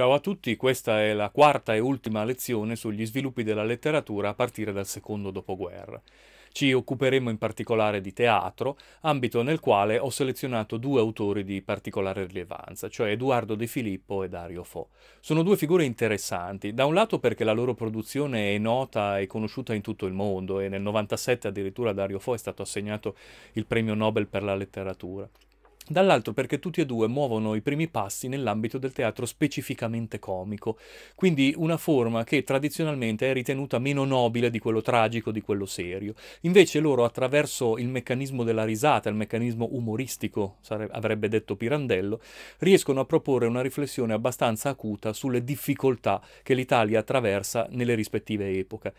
Ciao a tutti, questa è la quarta e ultima lezione sugli sviluppi della letteratura a partire dal secondo dopoguerra. Ci occuperemo in particolare di teatro, ambito nel quale ho selezionato due autori di particolare rilevanza, cioè Edoardo De Filippo e Dario Fo. Sono due figure interessanti, da un lato perché la loro produzione è nota e conosciuta in tutto il mondo e nel 97 addirittura Dario Fo è stato assegnato il premio Nobel per la letteratura dall'altro perché tutti e due muovono i primi passi nell'ambito del teatro specificamente comico, quindi una forma che tradizionalmente è ritenuta meno nobile di quello tragico, di quello serio. Invece loro attraverso il meccanismo della risata, il meccanismo umoristico, sare- avrebbe detto Pirandello, riescono a proporre una riflessione abbastanza acuta sulle difficoltà che l'Italia attraversa nelle rispettive epoche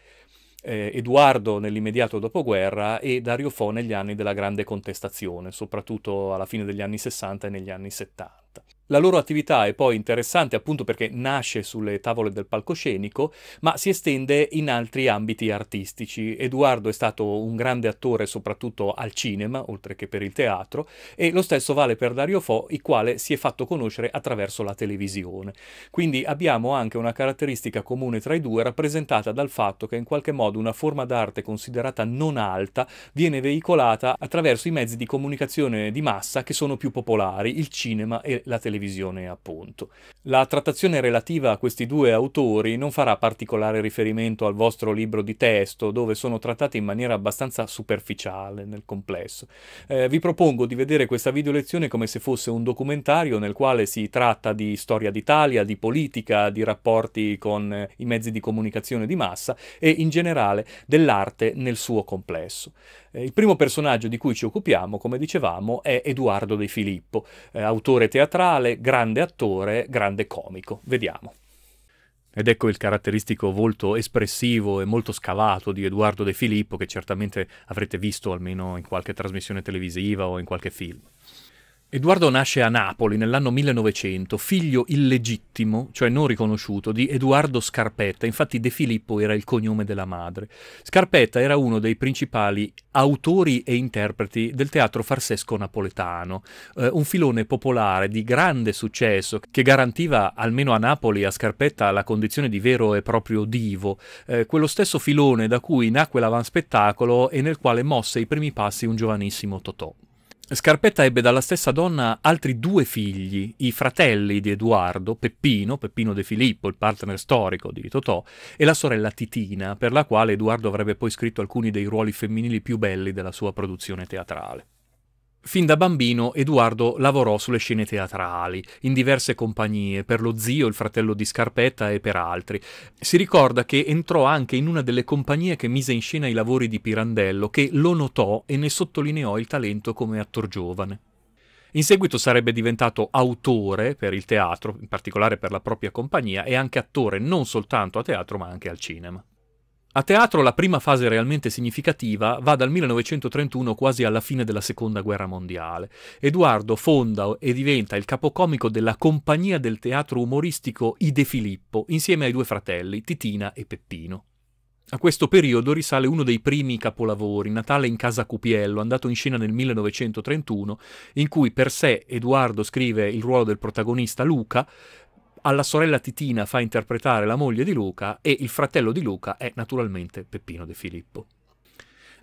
eh, Edoardo nell'immediato dopoguerra e Dario Fo negli anni della grande contestazione, soprattutto alla fine degli anni 60 e negli anni 70. La loro attività è poi interessante appunto perché nasce sulle tavole del palcoscenico, ma si estende in altri ambiti artistici. Eduardo è stato un grande attore soprattutto al cinema, oltre che per il teatro, e lo stesso vale per Dario Fo, il quale si è fatto conoscere attraverso la televisione. Quindi abbiamo anche una caratteristica comune tra i due rappresentata dal fatto che in qualche modo una forma d'arte considerata non alta viene veicolata attraverso i mezzi di comunicazione di massa che sono più popolari, il cinema e la televisione televisione, appunto. La trattazione relativa a questi due autori non farà particolare riferimento al vostro libro di testo, dove sono trattati in maniera abbastanza superficiale nel complesso. Eh, vi propongo di vedere questa video lezione come se fosse un documentario nel quale si tratta di storia d'Italia, di politica, di rapporti con eh, i mezzi di comunicazione di massa e in generale dell'arte nel suo complesso. Eh, il primo personaggio di cui ci occupiamo, come dicevamo, è Edoardo De Filippo, eh, autore teatrale, quale grande attore, grande comico. Vediamo. Ed ecco il caratteristico volto espressivo e molto scavato di Edoardo De Filippo, che certamente avrete visto almeno in qualche trasmissione televisiva o in qualche film. Edoardo nasce a Napoli nell'anno 1900, figlio illegittimo, cioè non riconosciuto, di Edoardo Scarpetta, infatti De Filippo era il cognome della madre. Scarpetta era uno dei principali autori e interpreti del teatro farsesco napoletano, eh, un filone popolare di grande successo che garantiva almeno a Napoli a Scarpetta la condizione di vero e proprio divo, eh, quello stesso filone da cui nacque l'avanspettacolo e nel quale mosse i primi passi un giovanissimo Totò. Scarpetta ebbe dalla stessa donna altri due figli, i fratelli di Edoardo, Peppino, Peppino De Filippo, il partner storico di Totò, e la sorella Titina, per la quale Edoardo avrebbe poi scritto alcuni dei ruoli femminili più belli della sua produzione teatrale. Fin da bambino Edoardo lavorò sulle scene teatrali, in diverse compagnie, per lo zio, il fratello di Scarpetta e per altri. Si ricorda che entrò anche in una delle compagnie che mise in scena i lavori di Pirandello, che lo notò e ne sottolineò il talento come attor giovane. In seguito sarebbe diventato autore per il teatro, in particolare per la propria compagnia, e anche attore non soltanto a teatro ma anche al cinema. A teatro la prima fase realmente significativa va dal 1931 quasi alla fine della seconda guerra mondiale. Edoardo fonda e diventa il capocomico della compagnia del teatro umoristico I De Filippo insieme ai due fratelli Titina e Peppino. A questo periodo risale uno dei primi capolavori, Natale in casa Cupiello, andato in scena nel 1931, in cui per sé Edoardo scrive il ruolo del protagonista Luca, alla sorella Titina fa interpretare la moglie di Luca e il fratello di Luca è naturalmente Peppino De Filippo.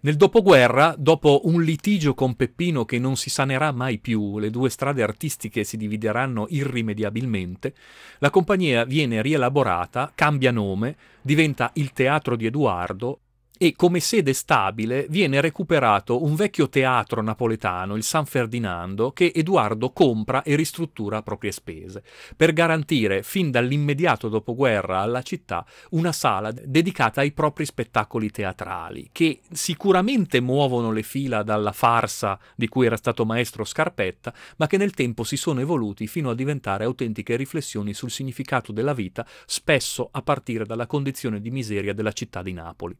Nel dopoguerra, dopo un litigio con Peppino che non si sanerà mai più, le due strade artistiche si divideranno irrimediabilmente, la compagnia viene rielaborata, cambia nome, diventa il Teatro di Edoardo e come sede stabile viene recuperato un vecchio teatro napoletano, il San Ferdinando, che Edoardo compra e ristruttura a proprie spese, per garantire fin dall'immediato dopoguerra alla città una sala dedicata ai propri spettacoli teatrali, che sicuramente muovono le fila dalla farsa di cui era stato maestro Scarpetta, ma che nel tempo si sono evoluti fino a diventare autentiche riflessioni sul significato della vita, spesso a partire dalla condizione di miseria della città di Napoli.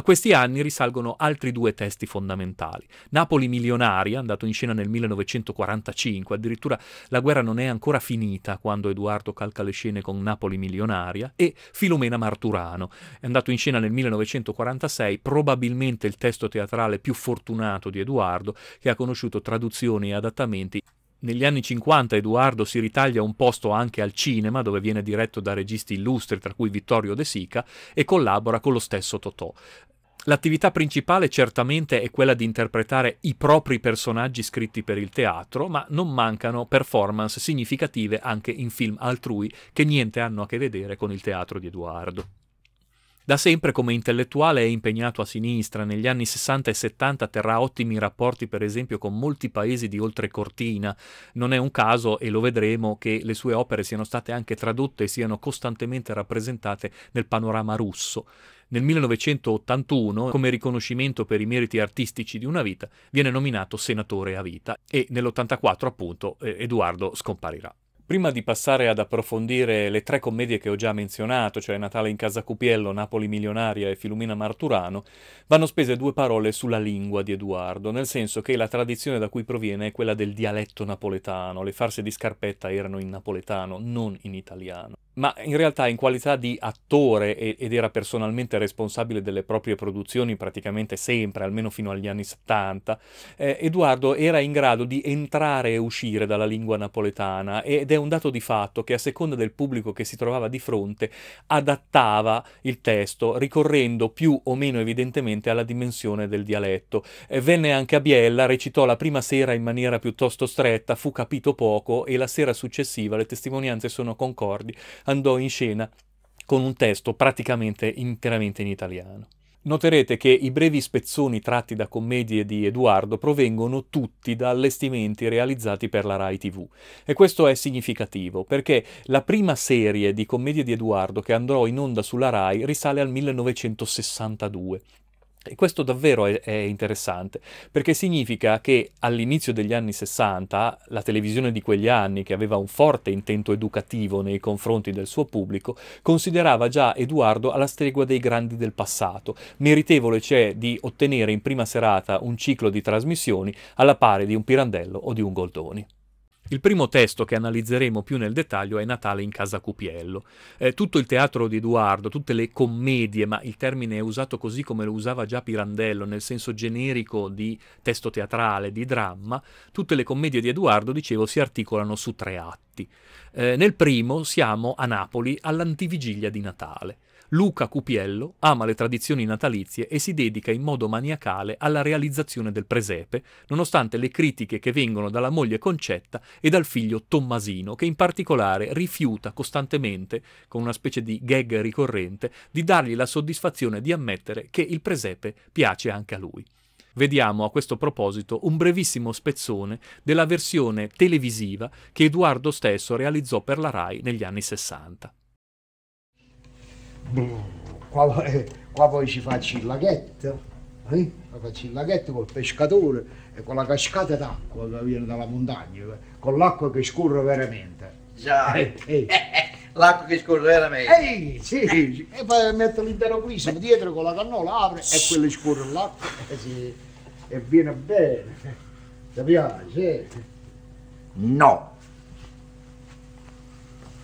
A questi anni risalgono altri due testi fondamentali. Napoli milionaria, andato in scena nel 1945, addirittura la guerra non è ancora finita quando Edoardo calca le scene con Napoli milionaria, e Filomena Marturano, è andato in scena nel 1946, probabilmente il testo teatrale più fortunato di Edoardo, che ha conosciuto traduzioni e adattamenti negli anni 50 Edoardo si ritaglia un posto anche al cinema, dove viene diretto da registi illustri, tra cui Vittorio De Sica, e collabora con lo stesso Totò. L'attività principale certamente è quella di interpretare i propri personaggi scritti per il teatro, ma non mancano performance significative anche in film altrui che niente hanno a che vedere con il teatro di Edoardo. Da sempre come intellettuale è impegnato a sinistra, negli anni 60 e 70 terrà ottimi rapporti per esempio con molti paesi di oltre cortina. Non è un caso, e lo vedremo, che le sue opere siano state anche tradotte e siano costantemente rappresentate nel panorama russo. Nel 1981, come riconoscimento per i meriti artistici di una vita, viene nominato senatore a vita e nell'84 appunto eh, Edoardo scomparirà. Prima di passare ad approfondire le tre commedie che ho già menzionato, cioè Natale in casa Cupiello, Napoli milionaria e Filumina Marturano, vanno spese due parole sulla lingua di Edoardo, nel senso che la tradizione da cui proviene è quella del dialetto napoletano, le farse di scarpetta erano in napoletano, non in italiano ma in realtà in qualità di attore ed era personalmente responsabile delle proprie produzioni praticamente sempre, almeno fino agli anni 70, eh, Edoardo era in grado di entrare e uscire dalla lingua napoletana ed è un dato di fatto che a seconda del pubblico che si trovava di fronte adattava il testo ricorrendo più o meno evidentemente alla dimensione del dialetto. Eh, venne anche a Biella, recitò la prima sera in maniera piuttosto stretta, fu capito poco e la sera successiva le testimonianze sono concordi andò in scena con un testo praticamente interamente in italiano. Noterete che i brevi spezzoni tratti da commedie di Edoardo provengono tutti da allestimenti realizzati per la Rai TV e questo è significativo perché la prima serie di commedie di Edoardo che andrò in onda sulla Rai risale al 1962 e questo davvero è, è, interessante, perché significa che all'inizio degli anni 60 la televisione di quegli anni, che aveva un forte intento educativo nei confronti del suo pubblico, considerava già Eduardo alla stregua dei grandi del passato. Meritevole cioè di ottenere in prima serata un ciclo di trasmissioni alla pari di un Pirandello o di un Goldoni. Il primo testo che analizzeremo più nel dettaglio è Natale in casa Cupiello. Eh, tutto il teatro di Edoardo, tutte le commedie, ma il termine è usato così come lo usava già Pirandello, nel senso generico di testo teatrale, di dramma, tutte le commedie di Edoardo, dicevo, si articolano su tre atti. Eh, nel primo siamo a Napoli all'antivigilia di Natale. Luca Cupiello ama le tradizioni natalizie e si dedica in modo maniacale alla realizzazione del presepe, nonostante le critiche che vengono dalla moglie Concetta e dal figlio Tommasino, che in particolare rifiuta costantemente, con una specie di gag ricorrente, di dargli la soddisfazione di ammettere che il presepe piace anche a lui. Vediamo a questo proposito un brevissimo spezzone della versione televisiva che Edoardo stesso realizzò per la RAI negli anni 60. Boh, qua, eh, qua poi ci faccio il laghetto, eh? faccio il laghetto col pescatore e con la cascata d'acqua che viene dalla montagna, con l'acqua che scorre veramente. Già. Eh, eh. L'acqua che scorre veramente. Ehi, sì, e poi metto l'intero guiso dietro con la cannola, apre e quello scorre l'acqua e, eh, si, e viene bene. Ti piace? No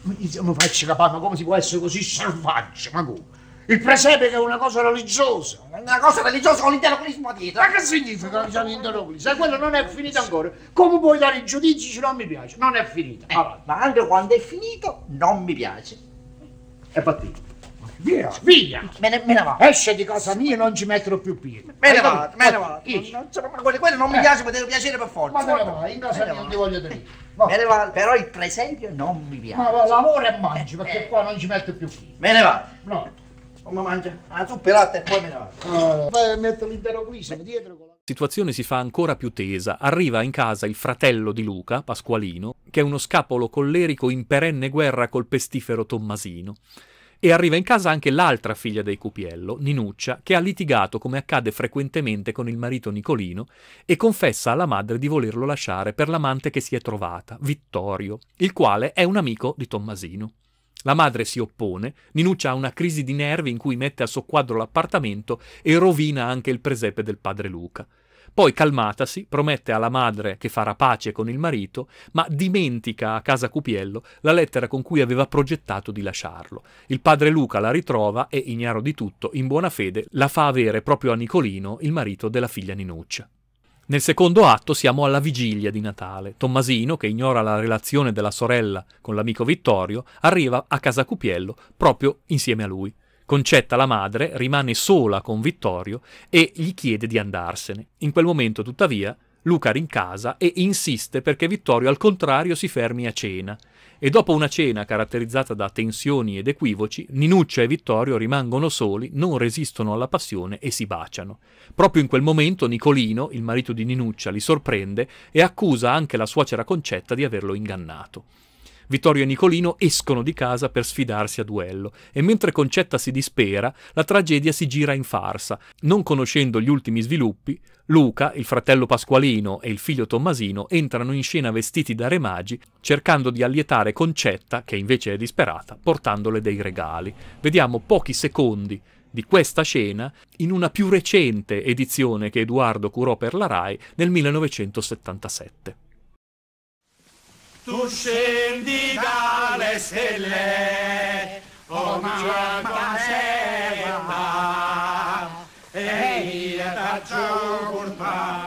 mi diciamo, faccio capire, ma come si può essere così selvaggio? Ma come? Il presepe che è una cosa religiosa. Una cosa religiosa con l'interoclismo dietro. Ma che significa diciamo, l'interoclismo? Se quello non è finito ancora, come puoi dare i giudizi se non mi piace? Non è finito. Eh, Ma anche quando è finito, non mi piace. È partito. Via! Via! Me ne, me ne vado. Esce di casa mia e non ci metterò più piede. Me ne vado, me ne eh, vado. Non, non, ma quello, non mi eh. piace, eh. mi piacere per forza. Ma te ne vado, in casa mia non ti voglio tenere. Me ne vado, però il presepio non mi piace. Ma va, lavora e mangi, eh, perché eh. qua non ci metto più piede. Me ne vado. No. Come mangia? Ah, tu e latte e poi me ne vado. Poi ah, metto l'intero guiso dietro con situazione si fa ancora più tesa. Arriva in casa il fratello di Luca, Pasqualino, che è uno scapolo collerico in perenne guerra col pestifero Tommasino e arriva in casa anche l'altra figlia dei Cupiello, Ninuccia, che ha litigato come accade frequentemente con il marito Nicolino e confessa alla madre di volerlo lasciare per l'amante che si è trovata, Vittorio, il quale è un amico di Tommasino. La madre si oppone, Ninuccia ha una crisi di nervi in cui mette a soqquadro l'appartamento e rovina anche il presepe del padre Luca. Poi, calmatasi, promette alla madre che farà pace con il marito, ma dimentica a casa Cupiello la lettera con cui aveva progettato di lasciarlo. Il padre Luca la ritrova e, ignaro di tutto, in buona fede la fa avere proprio a Nicolino, il marito della figlia Ninuccia. Nel secondo atto siamo alla vigilia di Natale. Tommasino, che ignora la relazione della sorella con l'amico Vittorio, arriva a casa Cupiello proprio insieme a lui. Concetta la madre rimane sola con Vittorio e gli chiede di andarsene. In quel momento, tuttavia, Luca rincasa e insiste perché Vittorio al contrario si fermi a cena. E dopo una cena caratterizzata da tensioni ed equivoci, Ninuccia e Vittorio rimangono soli, non resistono alla passione e si baciano. Proprio in quel momento Nicolino, il marito di Ninuccia, li sorprende e accusa anche la suocera Concetta di averlo ingannato. Vittorio e Nicolino escono di casa per sfidarsi a duello e mentre Concetta si dispera, la tragedia si gira in farsa. Non conoscendo gli ultimi sviluppi, Luca, il fratello Pasqualino e il figlio Tommasino entrano in scena vestiti da re magi, cercando di allietare Concetta, che invece è disperata, portandole dei regali. Vediamo pochi secondi di questa scena in una più recente edizione che Edoardo curò per la RAI nel 1977 tu scendi dalle stelle, o oh mamma Eva, e io ti faccio portare.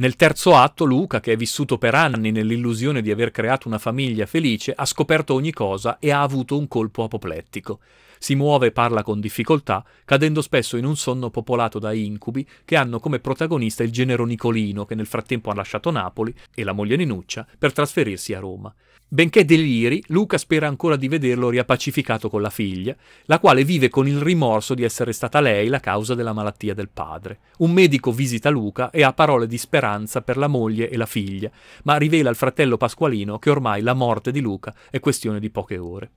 Nel terzo atto Luca, che è vissuto per anni nell'illusione di aver creato una famiglia felice, ha scoperto ogni cosa e ha avuto un colpo apoplettico. Si muove e parla con difficoltà, cadendo spesso in un sonno popolato da incubi che hanno come protagonista il genero Nicolino, che nel frattempo ha lasciato Napoli, e la moglie Ninuccia, per trasferirsi a Roma. Benché deliri, Luca spera ancora di vederlo riappacificato con la figlia, la quale vive con il rimorso di essere stata lei la causa della malattia del padre. Un medico visita Luca e ha parole di speranza per la moglie e la figlia, ma rivela al fratello Pasqualino che ormai la morte di Luca è questione di poche ore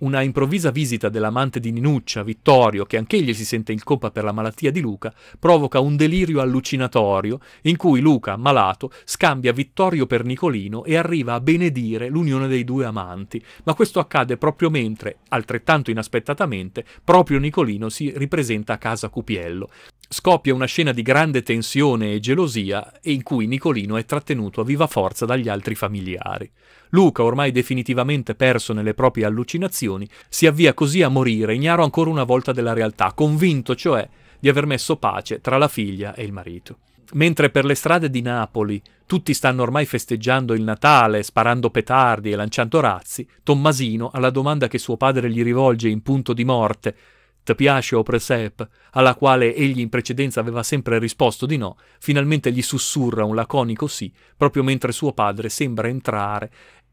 una improvvisa visita dell'amante di Ninuccia, Vittorio, che anch'egli si sente in colpa per la malattia di Luca, provoca un delirio allucinatorio in cui Luca, malato, scambia Vittorio per Nicolino e arriva a benedire l'unione dei due amanti. Ma questo accade proprio mentre, altrettanto inaspettatamente, proprio Nicolino si ripresenta a casa Cupiello scoppia una scena di grande tensione e gelosia in cui Nicolino è trattenuto a viva forza dagli altri familiari. Luca, ormai definitivamente perso nelle proprie allucinazioni, si avvia così a morire, ignaro ancora una volta della realtà, convinto cioè di aver messo pace tra la figlia e il marito. Mentre per le strade di Napoli tutti stanno ormai festeggiando il Natale, sparando petardi e lanciando razzi, Tommasino, alla domanda che suo padre gli rivolge in punto di morte, Tapiascio o Presep, alla quale egli in precedenza aveva sempre risposto di no, finalmente gli sussurra un laconico sì, proprio mentre suo padre sembra entrare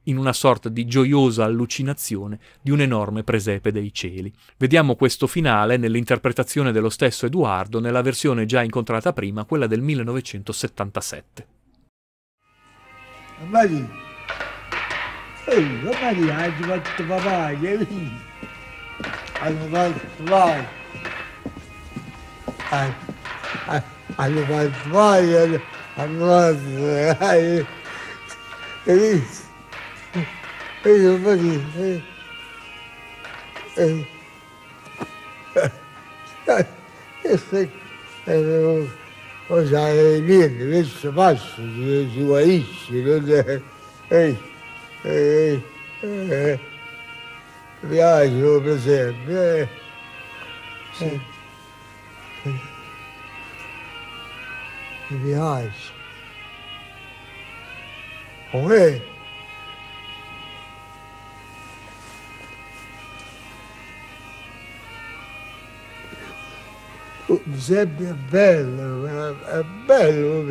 in una sorta di gioiosa allucinazione di un enorme presepe dei cieli. Vediamo questo finale nell'interpretazione dello stesso Eduardo nella versione già incontrata prima, quella del 1977. Ehi, Amari, amari, amari, amari, amari, amari. I like fly. I, I, I like fly and I love I, it's, it's funny. It's, esse né? é, os alienígenas, esses machos, os uaís, é, é, é, é, viaggio, eyes, esempio. Eh. Sì. I viaggi. Uè. Eyes. esempio è bello, è bello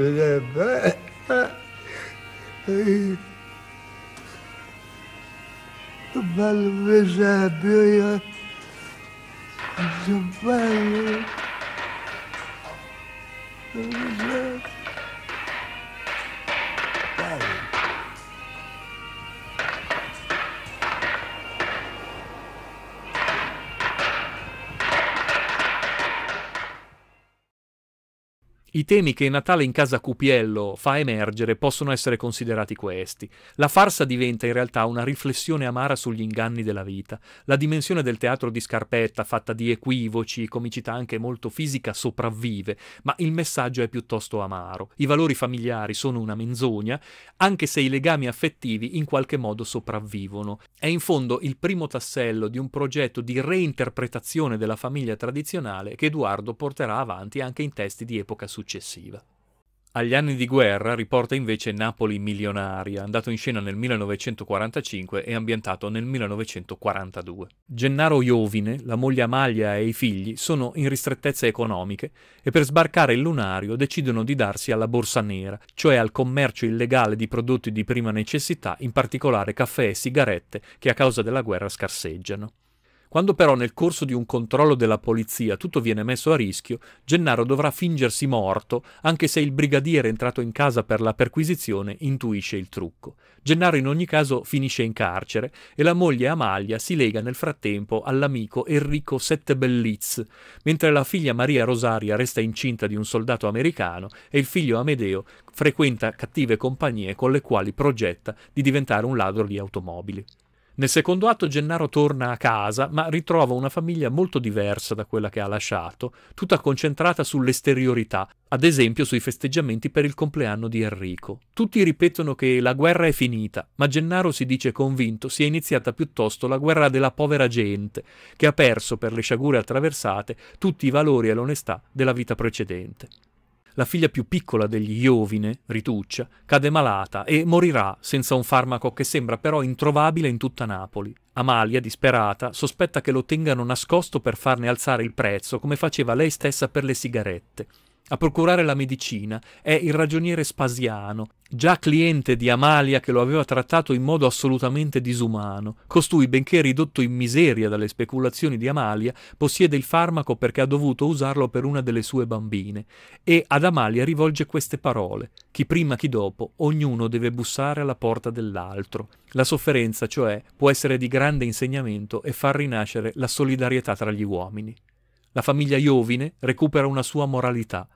Valveza Buria Zavala. I temi che Natale in casa Cupiello fa emergere possono essere considerati questi. La farsa diventa in realtà una riflessione amara sugli inganni della vita. La dimensione del teatro di scarpetta, fatta di equivoci, comicità anche molto fisica, sopravvive, ma il messaggio è piuttosto amaro. I valori familiari sono una menzogna, anche se i legami affettivi in qualche modo sopravvivono. È in fondo il primo tassello di un progetto di reinterpretazione della famiglia tradizionale che Edoardo porterà avanti anche in testi di epoca successiva successiva. Agli anni di guerra riporta invece Napoli milionaria, andato in scena nel 1945 e ambientato nel 1942. Gennaro Iovine, la moglie Amalia e i figli sono in ristrettezze economiche e per sbarcare il lunario decidono di darsi alla borsa nera, cioè al commercio illegale di prodotti di prima necessità, in particolare caffè e sigarette, che a causa della guerra scarseggiano. Quando però nel corso di un controllo della polizia tutto viene messo a rischio, Gennaro dovrà fingersi morto, anche se il brigadiere entrato in casa per la perquisizione intuisce il trucco. Gennaro in ogni caso finisce in carcere e la moglie Amalia si lega nel frattempo all'amico Enrico Settebelliz, mentre la figlia Maria Rosaria resta incinta di un soldato americano e il figlio Amedeo frequenta cattive compagnie con le quali progetta di diventare un ladro di automobili. Nel secondo atto Gennaro torna a casa, ma ritrova una famiglia molto diversa da quella che ha lasciato, tutta concentrata sull'esteriorità, ad esempio sui festeggiamenti per il compleanno di Enrico. Tutti ripetono che la guerra è finita, ma Gennaro si dice convinto sia iniziata piuttosto la guerra della povera gente, che ha perso per le sciagure attraversate tutti i valori e l'onestà della vita precedente la figlia più piccola degli Iovine, Rituccia, cade malata e morirà senza un farmaco che sembra però introvabile in tutta Napoli. Amalia, disperata, sospetta che lo tengano nascosto per farne alzare il prezzo, come faceva lei stessa per le sigarette. A procurare la medicina è il ragioniere Spasiano, già cliente di Amalia che lo aveva trattato in modo assolutamente disumano. Costui, benché ridotto in miseria dalle speculazioni di Amalia, possiede il farmaco perché ha dovuto usarlo per una delle sue bambine. E ad Amalia rivolge queste parole: chi prima, chi dopo, ognuno deve bussare alla porta dell'altro. La sofferenza, cioè, può essere di grande insegnamento e far rinascere la solidarietà tra gli uomini. La famiglia Iovine recupera una sua moralità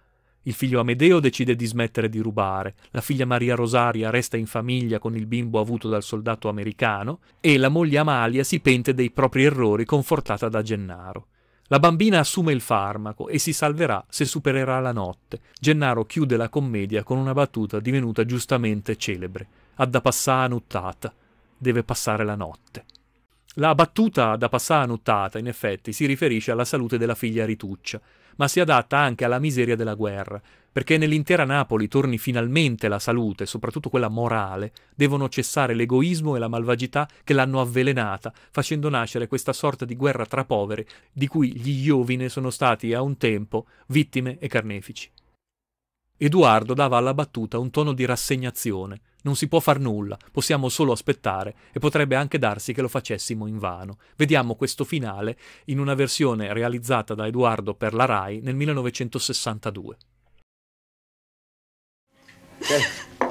il figlio Amedeo decide di smettere di rubare, la figlia Maria Rosaria resta in famiglia con il bimbo avuto dal soldato americano e la moglie Amalia si pente dei propri errori confortata da Gennaro. La bambina assume il farmaco e si salverà se supererà la notte. Gennaro chiude la commedia con una battuta divenuta giustamente celebre. da passare a nuttata. Deve passare la notte. La battuta da passà nuttata, in effetti, si riferisce alla salute della figlia Rituccia, ma si adatta anche alla miseria della guerra, perché nell'intera Napoli torni finalmente la salute, soprattutto quella morale, devono cessare l'egoismo e la malvagità che l'hanno avvelenata, facendo nascere questa sorta di guerra tra poveri di cui gli Iovine sono stati a un tempo vittime e carnefici. Edoardo dava alla battuta un tono di rassegnazione. Non si può far nulla, possiamo solo aspettare e potrebbe anche darsi che lo facessimo in vano. Vediamo questo finale in una versione realizzata da Edoardo per la RAI nel 1962. Eh,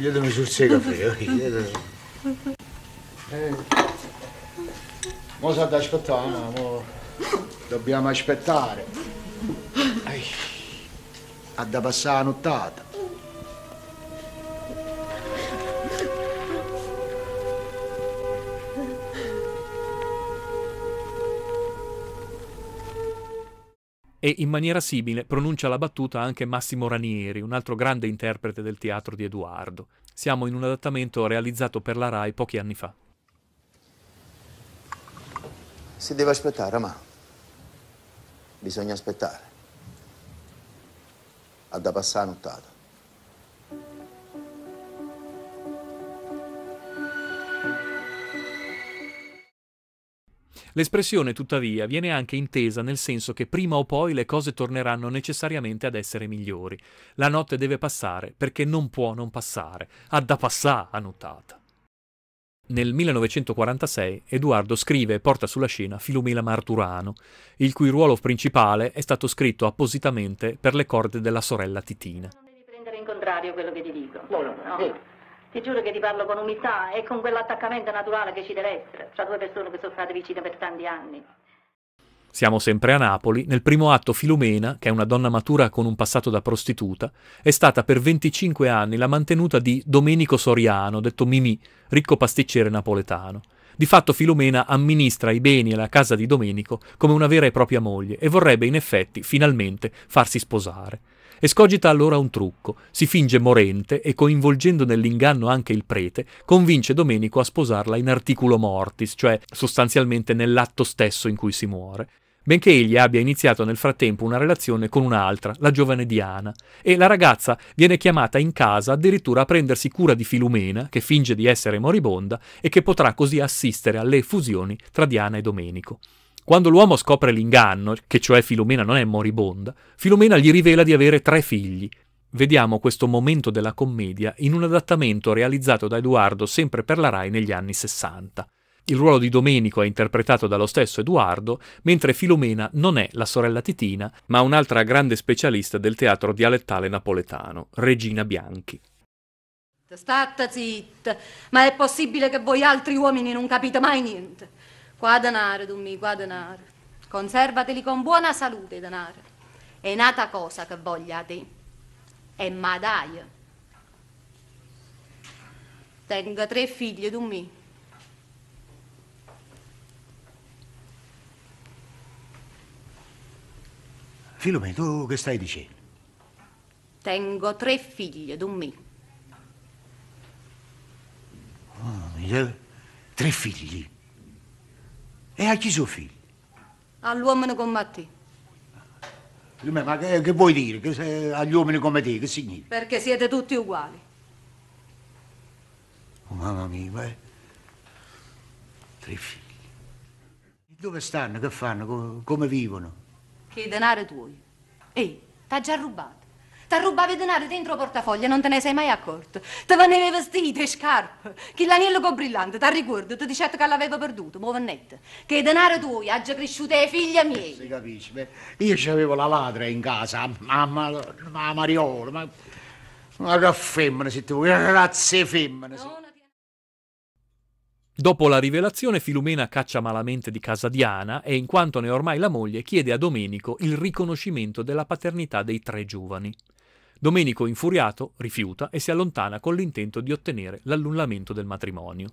chiedemi sul segato, chiedemi. Eh, mo sa da aspettare, mo dobbiamo aspettare. Ai ha da passare la nottata. E in maniera simile pronuncia la battuta anche Massimo Ranieri, un altro grande interprete del teatro di Edoardo. Siamo in un adattamento realizzato per la RAI pochi anni fa. Si deve aspettare, ma bisogna aspettare a da passare la nottata. L'espressione, tuttavia, viene anche intesa nel senso che prima o poi le cose torneranno necessariamente ad essere migliori. La notte deve passare perché non può non passare, ha da passare a nottata. Nel 1946 Edoardo scrive e porta sulla scena Filumela Marturano, il cui ruolo principale è stato scritto appositamente per le corde della sorella Titina. Non devi prendere in contrario quello che ti dico. No, no, no. Eh. Ti giuro che ti parlo con umiltà e con quell'attaccamento naturale che ci deve essere tra due persone che sono state vicine per tanti anni. Siamo sempre a Napoli, nel primo atto Filomena, che è una donna matura con un passato da prostituta, è stata per 25 anni la mantenuta di Domenico Soriano, detto Mimì, ricco pasticcere napoletano. Di fatto Filomena amministra i beni e la casa di Domenico come una vera e propria moglie e vorrebbe in effetti, finalmente, farsi sposare. Escogita allora un trucco, si finge morente e coinvolgendo nell'inganno anche il prete, convince Domenico a sposarla in articulo mortis, cioè sostanzialmente nell'atto stesso in cui si muore benché egli abbia iniziato nel frattempo una relazione con un'altra, la giovane Diana, e la ragazza viene chiamata in casa addirittura a prendersi cura di Filumena, che finge di essere moribonda e che potrà così assistere alle effusioni tra Diana e Domenico. Quando l'uomo scopre l'inganno, che cioè Filomena non è moribonda, Filomena gli rivela di avere tre figli. Vediamo questo momento della commedia in un adattamento realizzato da Edoardo sempre per la RAI negli anni 60. Il ruolo di Domenico è interpretato dallo stesso Edoardo, mentre Filomena non è la sorella Titina, ma un'altra grande specialista del teatro dialettale napoletano, Regina Bianchi. Statta zitta, ma è possibile che voi altri uomini non capite mai niente. Qua denaro, Dummi, qua denaro. Conservateli con buona salute, denaro. È nata cosa che voglia te. E ma dai. Tengo tre figli, Dummi. Filomena, tu che stai dicendo? Tengo tre figlie d'un me. Oh, tre figli? E a chi sono figli? All'uomo come te. Ma che, che vuoi dire che se, agli uomini come te? Che significa? Perché siete tutti uguali. Oh, mamma mia, ma... tre figli. Dove stanno? Che fanno? come vivono? Che i denari tuoi. Ehi, t'ha già rubato. Ti i denari dentro il portafoglio, non te ne sei mai accorto. Ti venivano vestite, scarpe, che l'anello con brillante, ti ricordo, ti dicette che l'avevo perduto, muove net. Che denaro tuo, ha già cresciuto e figli miei. Si capisce, beh, io avevo la ladra in casa, mamma, la Mariola, ma... che femmina, se tu che una razza femmina. No, no. Dopo la rivelazione, Filumena caccia malamente di casa Diana e, in quanto ne è ormai la moglie, chiede a Domenico il riconoscimento della paternità dei tre giovani. Domenico, infuriato, rifiuta e si allontana con l'intento di ottenere l'annullamento del matrimonio.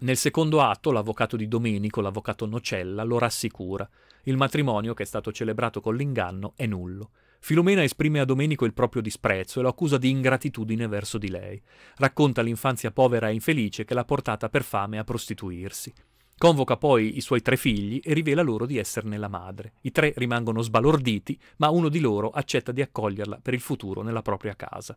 Nel secondo atto, l'avvocato di Domenico, l'avvocato Nocella, lo rassicura. Il matrimonio, che è stato celebrato con l'inganno, è nullo. Filomena esprime a Domenico il proprio disprezzo e lo accusa di ingratitudine verso di lei. Racconta l'infanzia povera e infelice che l'ha portata per fame a prostituirsi. Convoca poi i suoi tre figli e rivela loro di esserne la madre. I tre rimangono sbalorditi, ma uno di loro accetta di accoglierla per il futuro nella propria casa.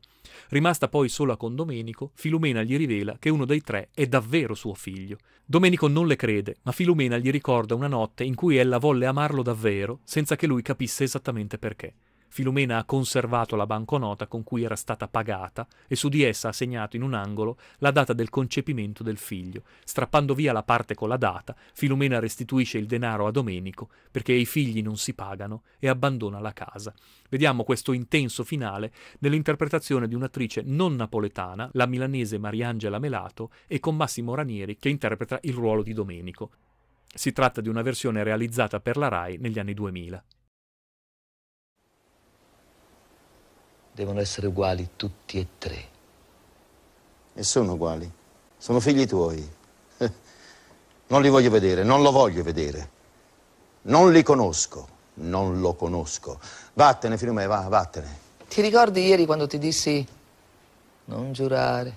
Rimasta poi sola con Domenico, Filomena gli rivela che uno dei tre è davvero suo figlio. Domenico non le crede, ma Filomena gli ricorda una notte in cui ella volle amarlo davvero, senza che lui capisse esattamente perché. Filomena ha conservato la banconota con cui era stata pagata e su di essa ha segnato in un angolo la data del concepimento del figlio. Strappando via la parte con la data, Filomena restituisce il denaro a Domenico perché i figli non si pagano e abbandona la casa. Vediamo questo intenso finale nell'interpretazione di un'attrice non napoletana, la milanese Mariangela Melato, e con Massimo Ranieri che interpreta il ruolo di Domenico. Si tratta di una versione realizzata per la RAI negli anni 2000. devono essere uguali tutti e tre. E sono uguali. Sono figli tuoi. Non li voglio vedere, non lo voglio vedere. Non li conosco, non lo conosco. Vattene, Filumè, va, vattene. Ti ricordi ieri quando ti dissi non giurare,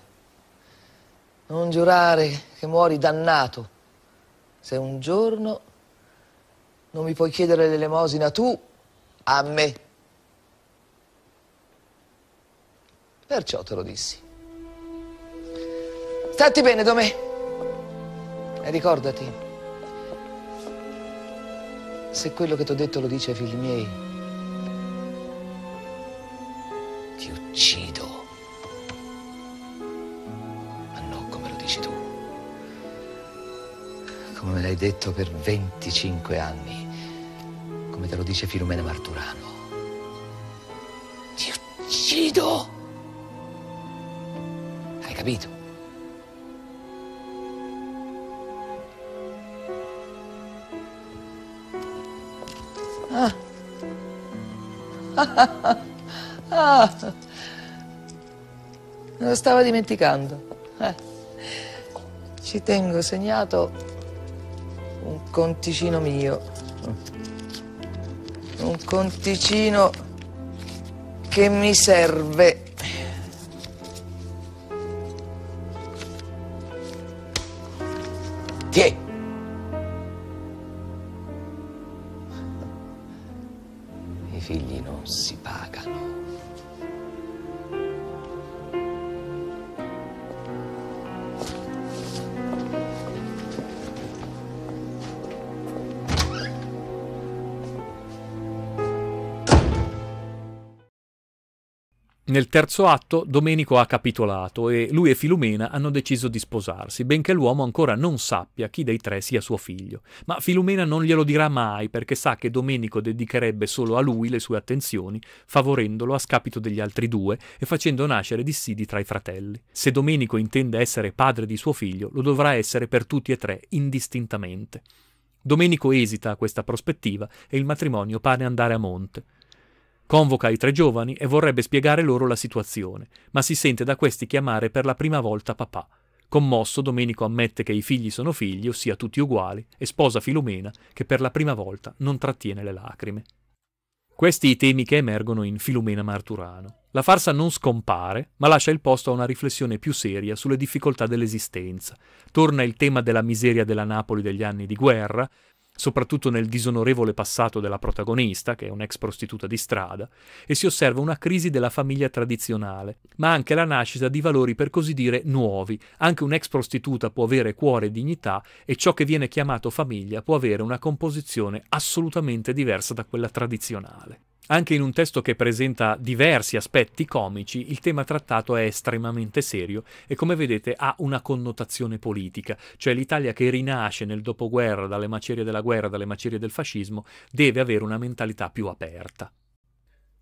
non giurare che muori dannato. Se un giorno non mi puoi chiedere l'elemosina tu, a me. Perciò te lo dissi. Stati bene, Domè. E ricordati, se quello che ti ho detto lo dice ai figli miei, ti uccido. Ma non come lo dici tu. Come me l'hai detto per 25 anni, come te lo dice Filomena Marturano. Ti uccido! capito? Ah. Ah, ah, lo stava dimenticando. Eh. Ci tengo segnato un conticino mio. Un conticino che mi serve nel terzo atto Domenico ha capitolato e lui e Filumena hanno deciso di sposarsi, benché l'uomo ancora non sappia chi dei tre sia suo figlio. Ma Filumena non glielo dirà mai perché sa che Domenico dedicherebbe solo a lui le sue attenzioni, favorendolo a scapito degli altri due e facendo nascere dissidi tra i fratelli. Se Domenico intende essere padre di suo figlio, lo dovrà essere per tutti e tre indistintamente. Domenico esita a questa prospettiva e il matrimonio pare andare a monte. Convoca i tre giovani e vorrebbe spiegare loro la situazione, ma si sente da questi chiamare per la prima volta papà. Commosso, Domenico ammette che i figli sono figli, ossia tutti uguali, e sposa Filomena, che per la prima volta non trattiene le lacrime. Questi i temi che emergono in Filomena Marturano. La farsa non scompare, ma lascia il posto a una riflessione più seria sulle difficoltà dell'esistenza. Torna il tema della miseria della Napoli degli anni di guerra, soprattutto nel disonorevole passato della protagonista, che è un'ex prostituta di strada, e si osserva una crisi della famiglia tradizionale, ma anche la nascita di valori per così dire nuovi. Anche un'ex prostituta può avere cuore e dignità e ciò che viene chiamato famiglia può avere una composizione assolutamente diversa da quella tradizionale. Anche in un testo che presenta diversi aspetti comici, il tema trattato è estremamente serio e come vedete ha una connotazione politica, cioè l'Italia che rinasce nel dopoguerra dalle macerie della guerra, dalle macerie del fascismo, deve avere una mentalità più aperta.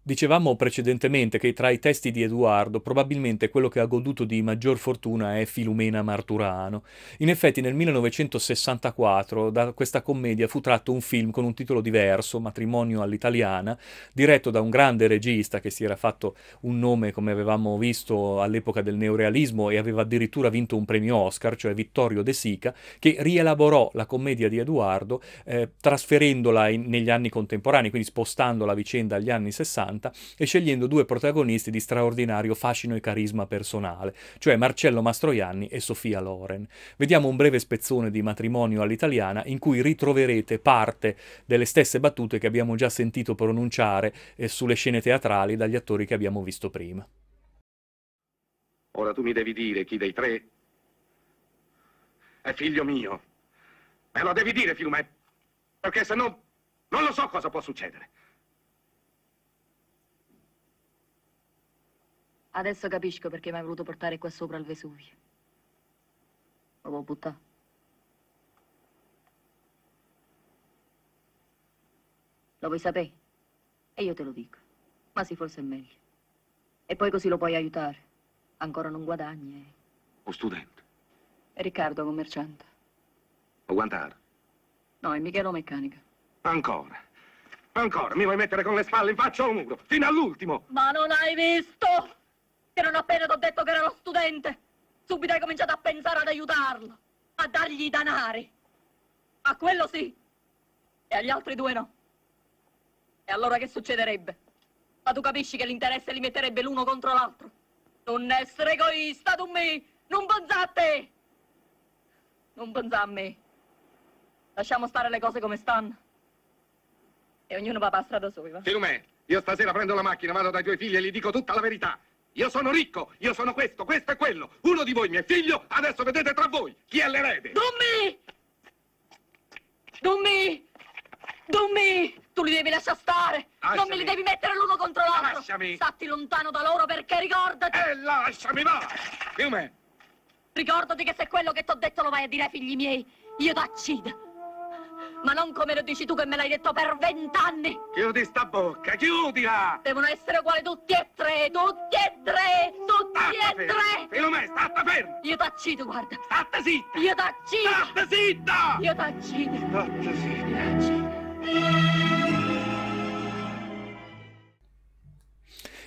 Dicevamo precedentemente che tra i testi di Edoardo probabilmente quello che ha goduto di maggior fortuna è Filumena Marturano. In effetti nel 1964 da questa commedia fu tratto un film con un titolo diverso, Matrimonio all'italiana, diretto da un grande regista che si era fatto un nome, come avevamo visto, all'epoca del neorealismo e aveva addirittura vinto un premio Oscar, cioè Vittorio De Sica, che rielaborò la commedia di Edoardo eh, trasferendola in, negli anni contemporanei, quindi spostando la vicenda agli anni 60 80 e scegliendo due protagonisti di straordinario fascino e carisma personale, cioè Marcello Mastroianni e Sofia Loren. Vediamo un breve spezzone di matrimonio all'italiana in cui ritroverete parte delle stesse battute che abbiamo già sentito pronunciare eh, sulle scene teatrali dagli attori che abbiamo visto prima. Ora tu mi devi dire chi dei tre è figlio mio. Me lo devi dire, Fiume, perché se no non lo so cosa può succedere. Adesso capisco perché mi hai voluto portare qua sopra al Vesuvio. Lo può buttare. Lo vuoi sapere? E io te lo dico. Ma sì, forse è meglio. E poi così lo puoi aiutare. Ancora non guadagni. E... Eh. O studente. E Riccardo, commerciante. O guantare? No, è Michelo Meccanica. Ancora. Ancora, mi vuoi mettere con le spalle in faccia al muro, fino all'ultimo. Ma non hai visto? che non appena ti ho detto che era lo studente, subito hai cominciato a pensare ad aiutarlo, a dargli i danari. A quello sì, e agli altri due no. E allora che succederebbe? Ma tu capisci che l'interesse li metterebbe l'uno contro l'altro? Non essere egoista, tu me! Non pensa a te! Non pensa a me. Lasciamo stare le cose come stanno. E ognuno va per strada sua. Filumè, io stasera prendo la macchina, vado dai tuoi figli e gli dico tutta la verità. Io sono ricco, io sono questo, questo e quello. Uno di voi mi è figlio, adesso vedete tra voi chi è l'erede. Dummi! Dummi! Dummi! Tu li devi lasciare stare! Lasciami. Non me li devi mettere l'uno contro l'altro! Lasciami! Statti lontano da loro perché ricordati! E eh, lasciami, va! Fiume! Ricordati che se quello che ti ho detto lo vai a dire ai figli miei, io t'accido! Ma non come lo dici tu che me l'hai detto per vent'anni! Chiudi sta bocca, chiudila! Devono essere uguali tutti e tre, tutti e tre, tutti Statta e ferma. tre! Filomè, statta ferma! Io t'accido, guarda! Statta zitta! Io t'accido! Statta zitta! Io t'accido! Statta zitta! Io t'accito!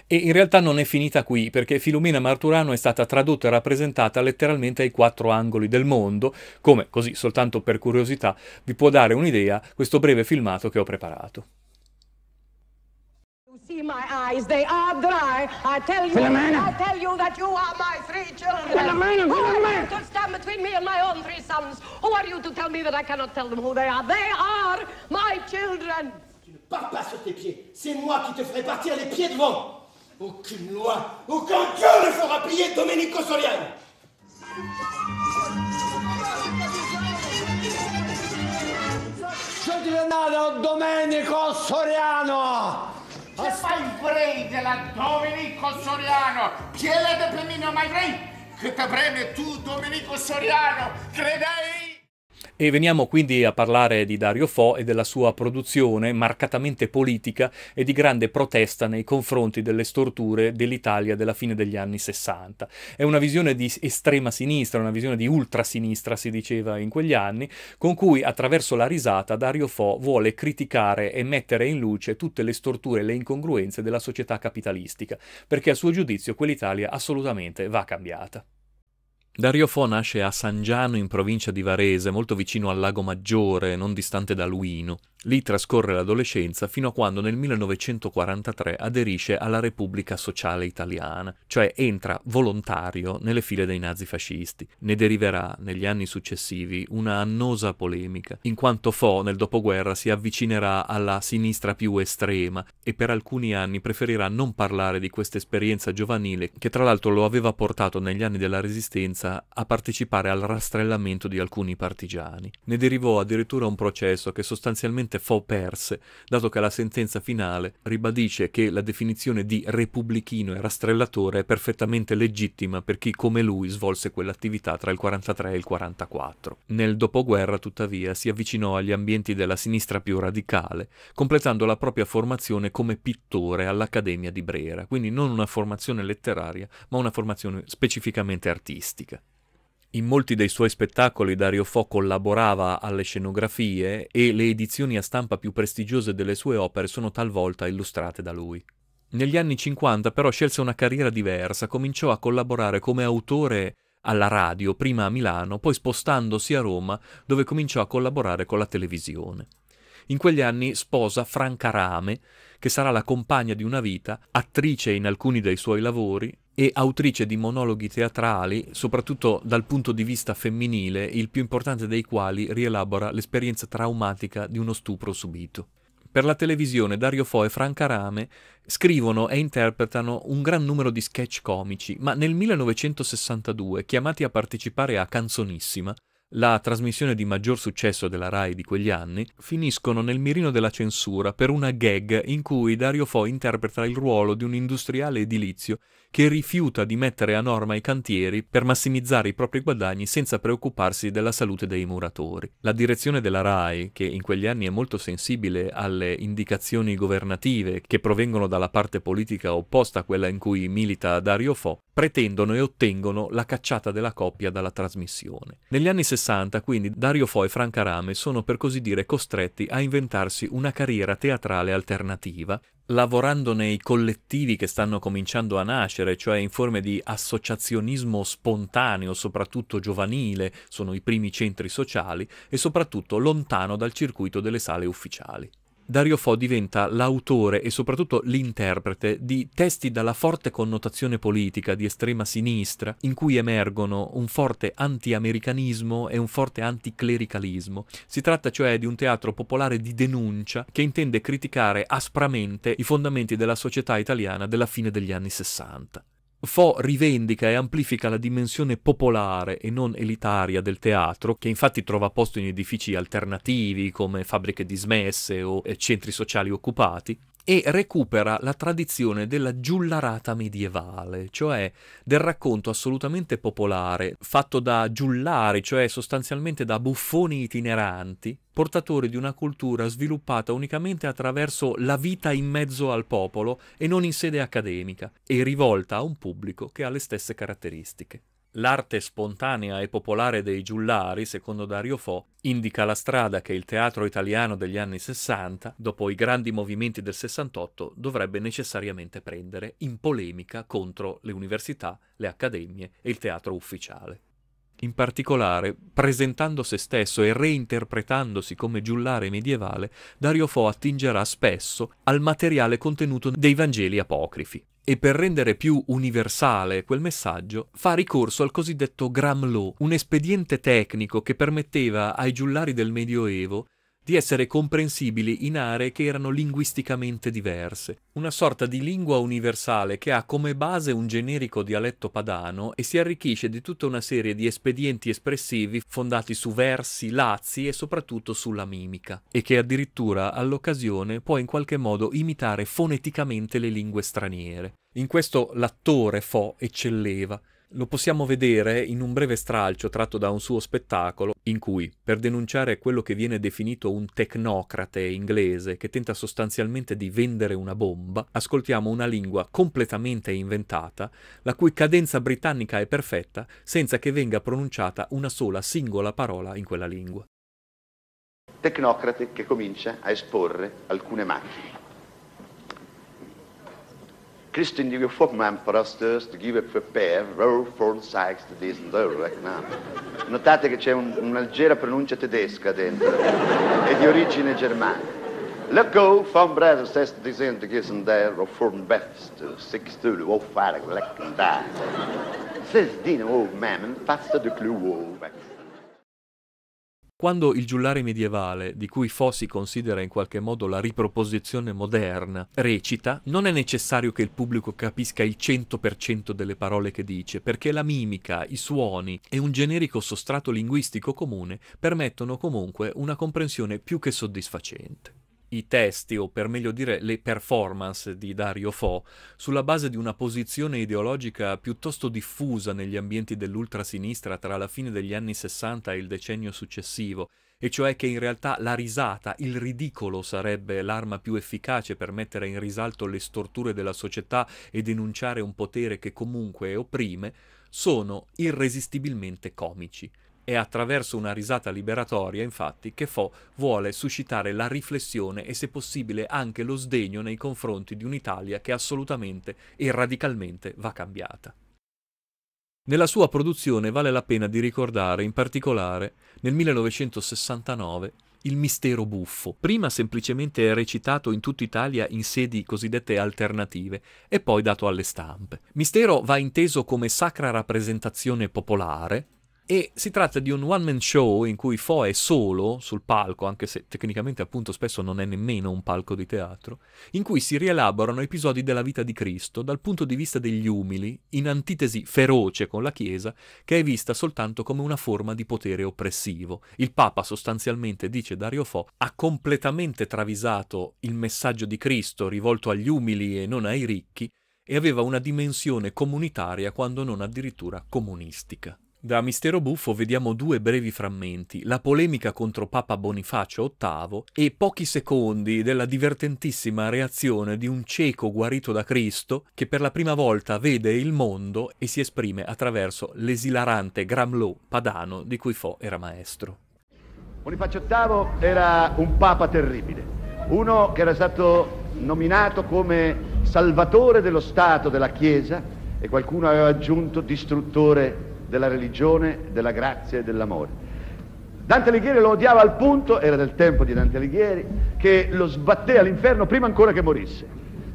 E in realtà non è finita qui, perché Filomena Marturano è stata tradotta e rappresentata letteralmente ai quattro angoli del mondo, come, così soltanto per curiosità, vi può dare un'idea questo breve filmato che ho preparato. see my eyes. They are dry. I tell you, Philomena. I tell you that you are my three children. Philomena, who Philomena. Who to stand between me and my own three sons? Who are you to tell me that I cannot tell them who they are? They are my children. Tu ne pars pas sur tes pieds. C'est moi qui te ferai partir les pieds devant. Aucune loi, aucun dieu ne fera plier Domenico Soliano. Sono diventato Domenico Soriano! Che fai vrei della Domenico Soriano? Chi è la non mai vrei che te preme tu Domenico Soriano, credei e veniamo quindi a parlare di Dario Fo e della sua produzione marcatamente politica e di grande protesta nei confronti delle storture dell'Italia della fine degli anni 60. È una visione di estrema sinistra, una visione di ultrasinistra si diceva in quegli anni, con cui attraverso la risata Dario Fo vuole criticare e mettere in luce tutte le storture e le incongruenze della società capitalistica, perché a suo giudizio quell'Italia assolutamente va cambiata. Dario Fo nasce a San Giano in provincia di Varese, molto vicino al Lago Maggiore, non distante da Luino. Lì trascorre l'adolescenza fino a quando nel 1943 aderisce alla Repubblica Sociale Italiana, cioè entra volontario nelle file dei nazifascisti. Ne deriverà negli anni successivi una annosa polemica, in quanto Fo nel dopoguerra si avvicinerà alla sinistra più estrema e per alcuni anni preferirà non parlare di questa esperienza giovanile che tra l'altro lo aveva portato negli anni della Resistenza Vicenza a partecipare al rastrellamento di alcuni partigiani. Ne derivò addirittura un processo che sostanzialmente fo perse, dato che la sentenza finale ribadisce che la definizione di repubblichino e rastrellatore è perfettamente legittima per chi come lui svolse quell'attività tra il 43 e il 44. Nel dopoguerra, tuttavia, si avvicinò agli ambienti della sinistra più radicale, completando la propria formazione come pittore all'Accademia di Brera, quindi non una formazione letteraria, ma una formazione specificamente artistica. In molti dei suoi spettacoli Dario Fo collaborava alle scenografie e le edizioni a stampa più prestigiose delle sue opere sono talvolta illustrate da lui. Negli anni 50 però scelse una carriera diversa, cominciò a collaborare come autore alla radio, prima a Milano, poi spostandosi a Roma, dove cominciò a collaborare con la televisione. In quegli anni sposa Franca Rame, che sarà la compagna di una vita, attrice in alcuni dei suoi lavori, e autrice di monologhi teatrali, soprattutto dal punto di vista femminile, il più importante dei quali rielabora l'esperienza traumatica di uno stupro subito. Per la televisione Dario Fo e Franca Rame scrivono e interpretano un gran numero di sketch comici, ma nel 1962, chiamati a partecipare a Canzonissima, la trasmissione di maggior successo della RAI di quegli anni, finiscono nel mirino della censura per una gag in cui Dario Fo interpreta il ruolo di un industriale edilizio che rifiuta di mettere a norma i cantieri per massimizzare i propri guadagni senza preoccuparsi della salute dei muratori. La direzione della RAI, che in quegli anni è molto sensibile alle indicazioni governative che provengono dalla parte politica opposta a quella in cui milita Dario Fo, pretendono e ottengono la cacciata della coppia dalla trasmissione. Negli anni 60, quindi, Dario Fo e Franca Rame sono per così dire costretti a inventarsi una carriera teatrale alternativa, lavorando nei collettivi che stanno cominciando a nascere, cioè in forme di associazionismo spontaneo, soprattutto giovanile, sono i primi centri sociali, e soprattutto lontano dal circuito delle sale ufficiali. Dario Fo diventa l'autore e soprattutto l'interprete di testi dalla forte connotazione politica di estrema sinistra, in cui emergono un forte anti-americanismo e un forte anticlericalismo. Si tratta cioè di un teatro popolare di denuncia che intende criticare aspramente i fondamenti della società italiana della fine degli anni Sessanta. Fo rivendica e amplifica la dimensione popolare e non elitaria del teatro, che infatti trova posto in edifici alternativi come fabbriche dismesse o eh, centri sociali occupati, e recupera la tradizione della giullarata medievale, cioè del racconto assolutamente popolare, fatto da giullari, cioè sostanzialmente da buffoni itineranti, portatori di una cultura sviluppata unicamente attraverso la vita in mezzo al popolo e non in sede accademica, e rivolta a un pubblico che ha le stesse caratteristiche. L'arte spontanea e popolare dei giullari, secondo Dario Fo, indica la strada che il teatro italiano degli anni 60, dopo i grandi movimenti del 68, dovrebbe necessariamente prendere in polemica contro le università, le accademie e il teatro ufficiale in particolare, presentando se stesso e reinterpretandosi come giullare medievale, Dario Fo attingerà spesso al materiale contenuto dei Vangeli apocrifi. E per rendere più universale quel messaggio, fa ricorso al cosiddetto Gram Law, un espediente tecnico che permetteva ai giullari del Medioevo di essere comprensibili in aree che erano linguisticamente diverse, una sorta di lingua universale che ha come base un generico dialetto padano e si arricchisce di tutta una serie di espedienti espressivi fondati su versi, lazzi e soprattutto sulla mimica, e che addirittura all'occasione può in qualche modo imitare foneticamente le lingue straniere. In questo l'attore Fo eccelleva, lo possiamo vedere in un breve stralcio tratto da un suo spettacolo, in cui, per denunciare quello che viene definito un tecnocrate inglese che tenta sostanzialmente di vendere una bomba, ascoltiamo una lingua completamente inventata, la cui cadenza britannica è perfetta, senza che venga pronunciata una sola singola parola in quella lingua. Tecnocrate che comincia a esporre alcune macchine Kristin ligger for us to give it för bäv, four från sax till det som dör now. Notate che c'è un, una leggera pronuncia tedesca dentro e di origine germanica. Lekko van Brijzel 60 is en där och to bäst, sex stulu och färg, läcken där. Ses dina och männen, fasta du to och växt. quando il giullare medievale, di cui Fossi considera in qualche modo la riproposizione moderna, recita, non è necessario che il pubblico capisca il 100% delle parole che dice, perché la mimica, i suoni e un generico sostrato linguistico comune permettono comunque una comprensione più che soddisfacente i testi, o per meglio dire le performance di Dario Fo, sulla base di una posizione ideologica piuttosto diffusa negli ambienti dell'ultrasinistra tra la fine degli anni 60 e il decennio successivo, e cioè che in realtà la risata, il ridicolo sarebbe l'arma più efficace per mettere in risalto le storture della società e denunciare un potere che comunque opprime, sono irresistibilmente comici. È attraverso una risata liberatoria, infatti, che Fo vuole suscitare la riflessione e se possibile anche lo sdegno nei confronti di un'Italia che assolutamente e radicalmente va cambiata. Nella sua produzione vale la pena di ricordare in particolare nel 1969 il mistero buffo, prima semplicemente recitato in tutta Italia in sedi cosiddette alternative e poi dato alle stampe. Mistero va inteso come sacra rappresentazione popolare, e si tratta di un one-man show in cui Fo è solo sul palco, anche se tecnicamente appunto spesso non è nemmeno un palco di teatro, in cui si rielaborano episodi della vita di Cristo dal punto di vista degli umili, in antitesi feroce con la Chiesa, che è vista soltanto come una forma di potere oppressivo. Il Papa sostanzialmente, dice Dario Fo, ha completamente travisato il messaggio di Cristo rivolto agli umili e non ai ricchi, e aveva una dimensione comunitaria quando non addirittura comunistica. Da Mistero Buffo vediamo due brevi frammenti, la polemica contro Papa Bonifacio VIII e pochi secondi della divertentissima reazione di un cieco guarito da Cristo che per la prima volta vede il mondo e si esprime attraverso l'esilarante Gramlò padano di cui Fo era maestro. Bonifacio VIII era un papa terribile, uno che era stato nominato come salvatore dello Stato, della Chiesa e qualcuno aveva aggiunto distruttore della della religione, della grazia e dell'amore. Dante Alighieri lo odiava al punto, era del tempo di Dante Alighieri, che lo sbatté all'inferno prima ancora che morisse.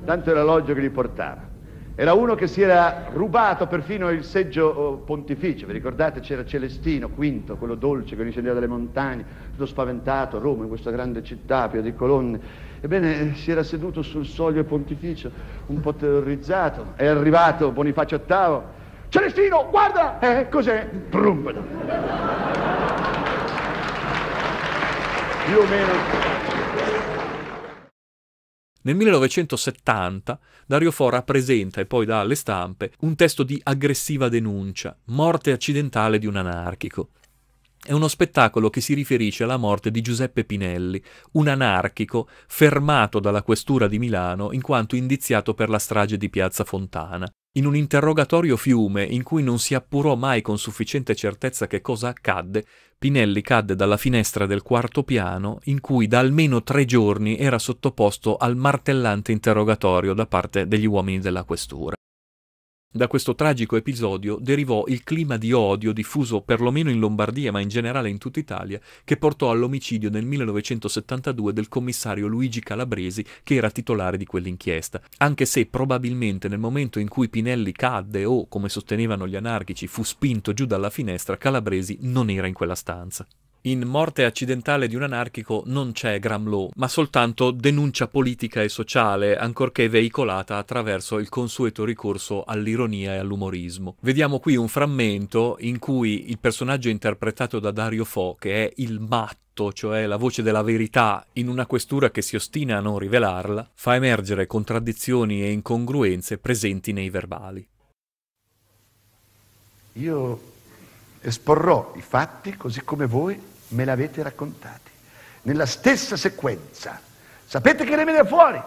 Tanto era l'odio che gli portava. Era uno che si era rubato perfino il seggio oh, pontificio, vi ricordate c'era Celestino V, quello dolce che discendeva dalle montagne, tutto spaventato Roma, in questa grande città piena di colonne. Ebbene, eh, si era seduto sul soglio pontificio, un po' terrorizzato. È arrivato Bonifacio VIII Celestino, guarda! Eh, cos'è? Trombata. Più o meno. Nel 1970 Dario Fora presenta e poi dà alle stampe un testo di aggressiva denuncia, Morte accidentale di un anarchico. È uno spettacolo che si riferisce alla morte di Giuseppe Pinelli, un anarchico fermato dalla questura di Milano in quanto indiziato per la strage di Piazza Fontana. In un interrogatorio fiume in cui non si appurò mai con sufficiente certezza che cosa accadde, Pinelli cadde dalla finestra del quarto piano in cui da almeno tre giorni era sottoposto al martellante interrogatorio da parte degli uomini della questura. Da questo tragico episodio derivò il clima di odio diffuso perlomeno in Lombardia ma in generale in tutta Italia che portò all'omicidio nel 1972 del commissario Luigi Calabresi che era titolare di quell'inchiesta, anche se probabilmente nel momento in cui Pinelli cadde o, come sostenevano gli anarchici, fu spinto giù dalla finestra, Calabresi non era in quella stanza. In Morte accidentale di un anarchico non c'è Gramlow, ma soltanto denuncia politica e sociale, ancorché veicolata attraverso il consueto ricorso all'ironia e all'umorismo. Vediamo qui un frammento in cui il personaggio interpretato da Dario Fo, che è il matto, cioè la voce della verità, in una questura che si ostina a non rivelarla, fa emergere contraddizioni e incongruenze presenti nei verbali. Io esporrò i fatti così come voi me l'avete raccontati, nella stessa sequenza. Sapete che ne viene fuori,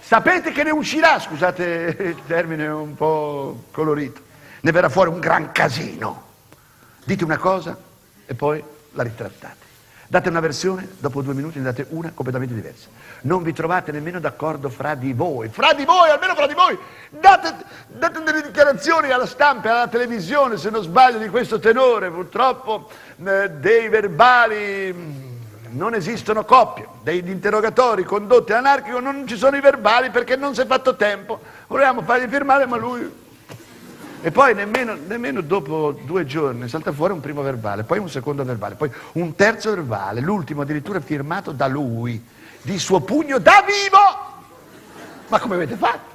sapete che ne uscirà, scusate il termine un po' colorito, ne verrà fuori un gran casino. Dite una cosa e poi la ritrattate. Date una versione, dopo due minuti ne date una completamente diversa. Non vi trovate nemmeno d'accordo fra di voi. Fra di voi, almeno fra di voi. Date, date delle dichiarazioni alla stampa, alla televisione, se non sbaglio, di questo tenore. Purtroppo eh, dei verbali mm, non esistono coppie. Degli interrogatori condotti anarchico, non ci sono i verbali perché non si è fatto tempo. Volevamo fargli firmare, ma lui e poi nemmeno, nemmeno, dopo due giorni salta fuori un primo verbale, poi un secondo verbale, poi un terzo verbale, l'ultimo addirittura firmato da lui, di suo pugno da vivo. Ma come avete fatto?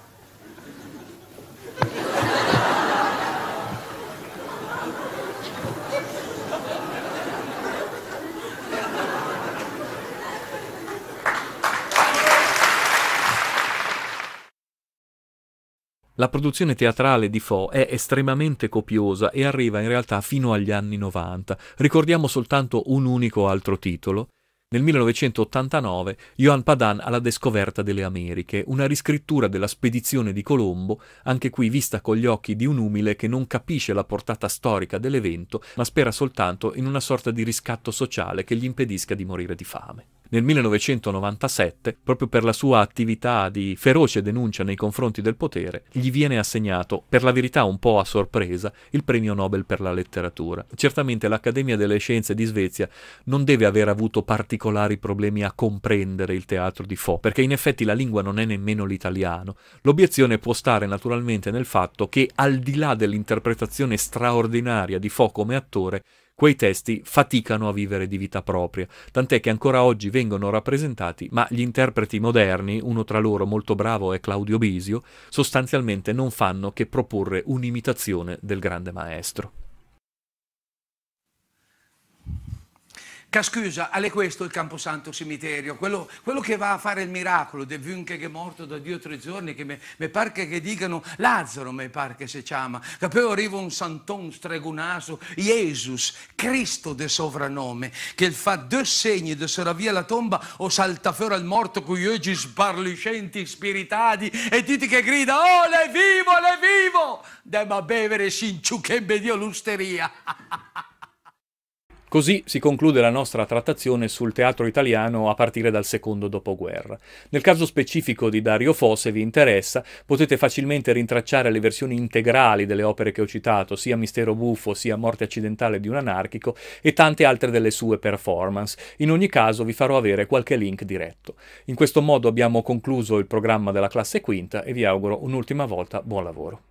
La produzione teatrale di Fo è estremamente copiosa e arriva in realtà fino agli anni 90. Ricordiamo soltanto un unico altro titolo. Nel 1989 Johan Padan alla Descoverta delle Americhe, una riscrittura della spedizione di Colombo, anche qui vista con gli occhi di un umile che non capisce la portata storica dell'evento, ma spera soltanto in una sorta di riscatto sociale che gli impedisca di morire di fame nel 1997, proprio per la sua attività di feroce denuncia nei confronti del potere, gli viene assegnato, per la verità un po' a sorpresa, il premio Nobel per la letteratura. Certamente l'Accademia delle Scienze di Svezia non deve aver avuto particolari problemi a comprendere il teatro di Fo, perché in effetti la lingua non è nemmeno l'italiano. L'obiezione può stare naturalmente nel fatto che, al di là dell'interpretazione straordinaria di Fo come attore, quei testi faticano a vivere di vita propria, tant'è che ancora oggi vengono rappresentati, ma gli interpreti moderni, uno tra loro molto bravo è Claudio Bisio, sostanzialmente non fanno che proporre un'imitazione del grande maestro. Cascusa, alle questo il Camposanto Cimiterio, quello, quello, che va a fare il miracolo del Vunche che è morto da due o tre giorni, che mi pare che dicano Lazzaro, mi pare che si chiama, che poi arriva un santon stregunaso, Jesus, Cristo de sovrannome, che fa due segni de sera via la tomba o salta fuori al morto con gli oggi sbarlicenti, spiritati e tutti che grida, oh, le vivo, le vivo! Dema bevere, si inciuchebbe Dio l'usteria. Così si conclude la nostra trattazione sul teatro italiano a partire dal secondo dopoguerra. Nel caso specifico di Dario Fo, se vi interessa, potete facilmente rintracciare le versioni integrali delle opere che ho citato, sia Mistero buffo, sia Morte accidentale di un anarchico e tante altre delle sue performance. In ogni caso vi farò avere qualche link diretto. In questo modo abbiamo concluso il programma della classe quinta e vi auguro un'ultima volta buon lavoro.